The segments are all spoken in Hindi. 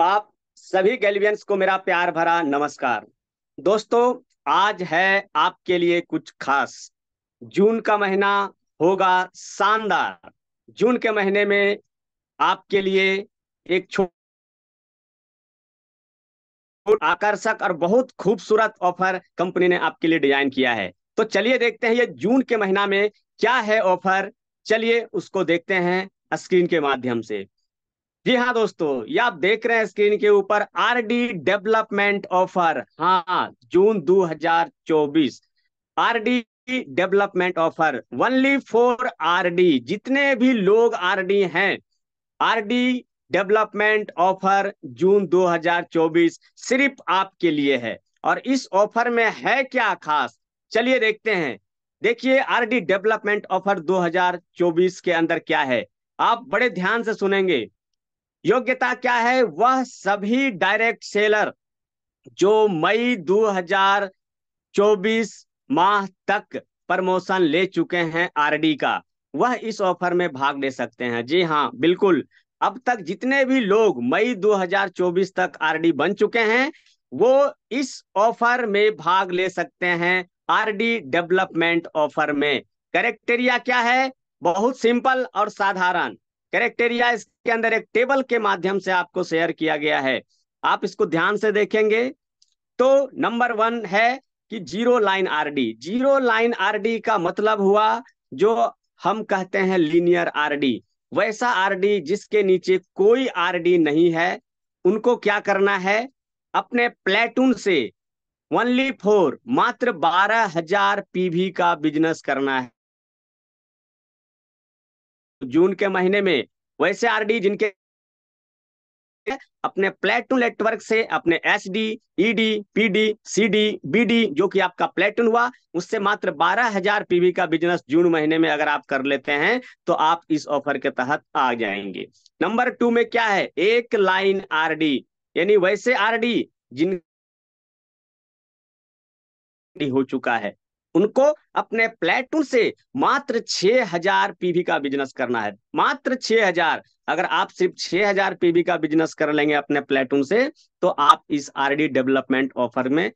आप सभी गैलवियंस को मेरा प्यार भरा नमस्कार दोस्तों आज है आपके लिए कुछ खास जून का महीना होगा शानदार जून के महीने में आपके लिए एक छोटा आकर्षक और बहुत खूबसूरत ऑफर कंपनी ने आपके लिए डिजाइन किया है तो चलिए देखते हैं ये जून के महीना में क्या है ऑफर चलिए उसको देखते हैं स्क्रीन के माध्यम से जी हाँ दोस्तों ये आप देख रहे हैं स्क्रीन के ऊपर आरडी डेवलपमेंट ऑफर हाँ June 2024 RD development offer only for RD जितने भी लोग आरडी हैं आरडी डेवलपमेंट ऑफर जून 2024 सिर्फ आपके लिए है और इस ऑफर में है क्या खास चलिए देखते हैं देखिए आरडी डेवलपमेंट ऑफर 2024 के अंदर क्या है आप बड़े ध्यान से सुनेंगे योग्यता क्या है वह सभी डायरेक्ट सेलर जो मई 2024 माह तक प्रमोशन ले चुके हैं आरडी का वह इस ऑफर में भाग ले सकते हैं जी हाँ बिल्कुल अब तक जितने भी लोग मई 2024 तक आरडी बन चुके हैं वो इस ऑफर में भाग ले सकते हैं आरडी डेवलपमेंट ऑफर में करेक्टेरिया क्या है बहुत सिंपल और साधारण कैरेक्टेरिया इसके अंदर एक टेबल के माध्यम से आपको शेयर किया गया है आप इसको ध्यान से देखेंगे तो नंबर वन है कि zero line RD zero line RD का मतलब हुआ जो हम कहते हैं लीनियर आरडी वैसा आरडी जिसके नीचे कोई आरडी नहीं है उनको क्या करना है अपने प्लेटून से ओनली फोर मात्र बारह हजार पीवी का बिजनेस करना है जून के महीने में वैसे आरडी जिनके अपने प्लेटून नेटवर्क से अपने S D E D P D C D B D जो कि आपका प्लेटून हुआ उससे मात्र बारह हजार पीवी का बिजनेस जून महीने में अगर आप कर लेते हैं तो आप इस ऑफर के तहत आ जाएंगे नंबर टू में क्या है एक लाइन आरडी यानी वैसे आरडी जिन हो चुका है उनको अपने प्लेटून से मात्र छह हजार पीवी का बिजनेस करना है मात्र छह हजार अगर आप सिर्फ छह हजार पीवी का बिजनेस कर लेंगे अपने प्लेटून से तो आप इस आरडी डेवलपमेंट ऑफर में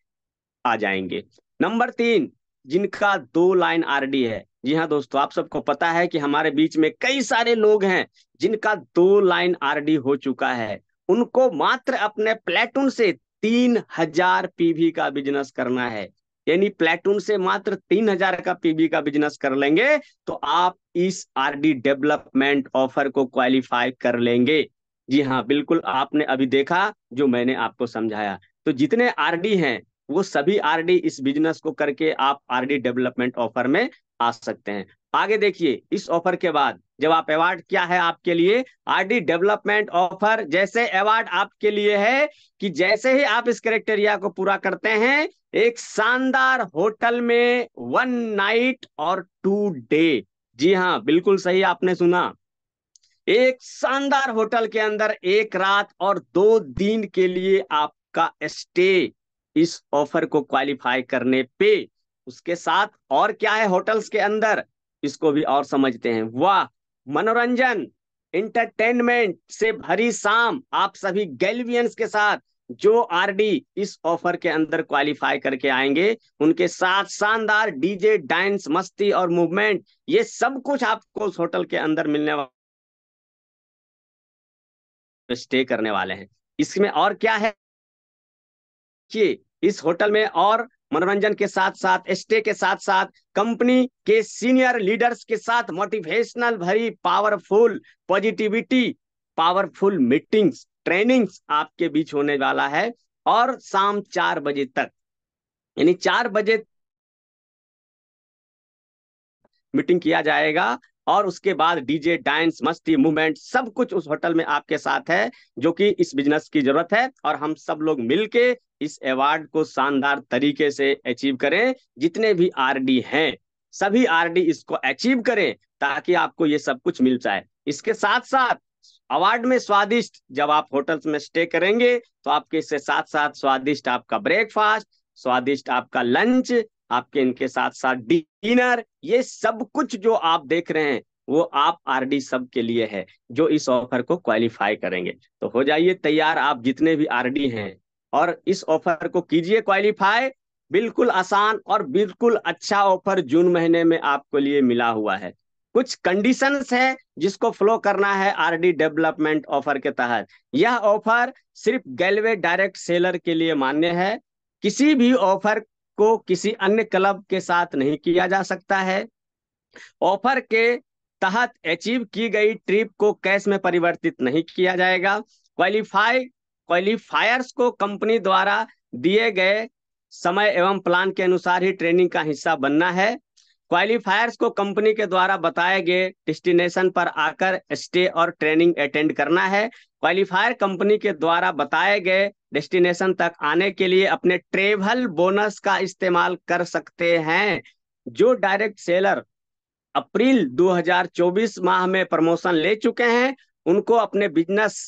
आ जाएंगे नंबर तीन जिनका दो लाइन आरडी है जी हाँ दोस्तों आप सबको पता है कि हमारे बीच में कई सारे लोग हैं जिनका दो लाइन आर हो चुका है उनको मात्र अपने प्लेटून से तीन हजार पीवी का बिजनेस करना है यानी प्लेटून से मात्र तीन हजार का पीबी का बिजनेस कर लेंगे तो आप इस आरडी डेवलपमेंट ऑफर को क्वालिफाई कर लेंगे जी हाँ बिल्कुल आपने अभी देखा जो मैंने आपको समझाया तो जितने आरडी हैं वो सभी आरडी इस बिजनेस को करके आप आरडी डेवलपमेंट ऑफर में आ सकते हैं आगे देखिए इस ऑफर के बाद जब आप अवार्ड क्या है आपके लिए आरडी डेवलपमेंट ऑफर जैसे अवार्ड आपके लिए है कि जैसे ही आप इस क्रेक्टेरिया को पूरा करते हैं एक शानदार होटल में वन नाइट और टू डे जी हाँ बिल्कुल सही आपने सुना एक शानदार होटल के अंदर एक रात और दो दिन के लिए आपका स्टे इस ऑफर को क्वालिफाई करने पे उसके साथ और क्या है होटल्स के अंदर इसको भी और समझते हैं वाह मनोरंजन एंटरटेनमेंट से भरी शाम आप सभी गैलवियंस के साथ जो आरडी इस ऑफर के अंदर क्वालिफाई करके आएंगे उनके साथ शानदार डीजे डांस मस्ती और मूवमेंट ये सब कुछ आपको उस होटल के अंदर मिलने वाले स्टे करने वाले हैं इसमें और क्या है कि इस होटल में और मनोरंजन के साथ साथ स्टे के साथ साथ कंपनी के सीनियर लीडर्स के साथ मोटिवेशनल भरी powerful positivity powerful meetings trainings आपके बीच होने वाला है और शाम चार बजे तक यानी चार बजे मीटिंग किया जाएगा और उसके बाद डीजे डांस मस्ती मूवमेंट सब कुछ उस होटल में आपके साथ है जो कि इस बिजनेस की जरूरत है और हम सब लोग मिलके इस अवार्ड को शानदार तरीके से अचीव करें जितने भी आरडी हैं सभी आरडी इसको अचीव करें ताकि आपको ये सब कुछ मिल जाए इसके साथ साथ अवार्ड में स्वादिष्ट जब आप होटल्स में स्टे करेंगे तो आपके इससे साथ साथ स्वादिष्ट आपका ब्रेकफास्ट स्वादिष्ट आपका लंच आपके इनके साथ साथ डिनर ये सब कुछ जो आप देख रहे हैं वो आप आरडी सब के लिए है जो इस ऑफर को क्वालिफाई करेंगे तो हो जाइए तैयार आप जितने भी आरडी हैं और इस ऑफर को कीजिए क्वालिफाई बिल्कुल आसान और बिल्कुल अच्छा ऑफर जून महीने में आपको लिए मिला हुआ है कुछ कंडीशंस है जिसको फ्लो करना है आरडी डेवलपमेंट ऑफर के तहत यह ऑफर सिर्फ गैलवे डायरेक्ट सेलर के लिए मान्य है किसी भी ऑफर को किसी अन्य क्लब के साथ नहीं किया जा सकता है ऑफर के तहत अचीव की गई ट्रिप को कैश में परिवर्तित नहीं किया जाएगा क्वालिफाई क्वालिफायर्स को कंपनी द्वारा दिए गए समय एवं प्लान के अनुसार ही ट्रेनिंग का हिस्सा बनना है क्वालिफायर्स को कंपनी के द्वारा बताए गए डिस्टिनेशन पर आकर स्टे और ट्रेनिंग अटेंड करना है क्वालिफायर कंपनी के द्वारा बताए गए डेस्टिनेशन तक आने के लिए अपने ट्रेवल बोनस का इस्तेमाल कर सकते हैं जो डायरेक्ट सेलर अप्रैल 2024 माह में प्रमोशन ले चुके हैं उनको अपने बिजनेस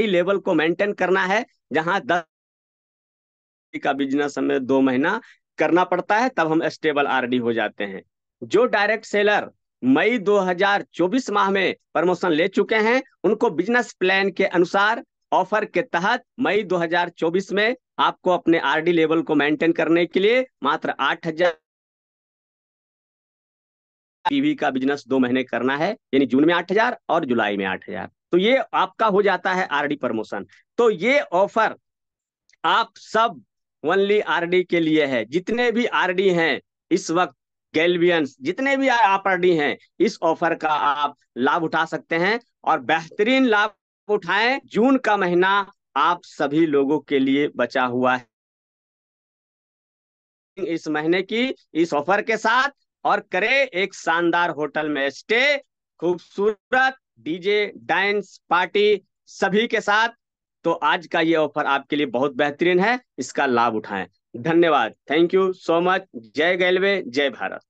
लेवल को मेंटेन करना है जहां दस का बिजनेस हमें दो महीना करना पड़ता है तब हम स्टेबल आरडी हो जाते हैं जो डायरेक्ट सेलर मई 2024 माह में प्रमोशन ले चुके हैं उनको बिजनेस प्लान के अनुसार ऑफर के तहत मई 2024 में आपको अपने आरडी लेवल को मेंटेन करने के लिए मात्र आठ हजार टीवी का बिजनेस दो महीने करना है यानी जून में आठ हजार और जुलाई में आठ हजार तो ये आपका हो जाता है आरडी प्रमोशन तो ये ऑफर आप सब ओनली आरडी के लिए है जितने भी आरडी हैं इस वक्त गैल्वियंस जितने भी आप आरडी हैं इस ऑफर का आप लाभ उठा सकते हैं और बेहतरीन लाभ उठाएं जून का महीना आप सभी लोगों के लिए बचा हुआ है इस महीने की इस ऑफर के साथ और करें एक शानदार होटल में स्टे खूबसूरत डीजे डांस पार्टी सभी के साथ तो आज का ये ऑफर आपके लिए बहुत बेहतरीन है इसका लाभ उठाएं धन्यवाद थैंक यू सो मच जय गैलवे जय भारत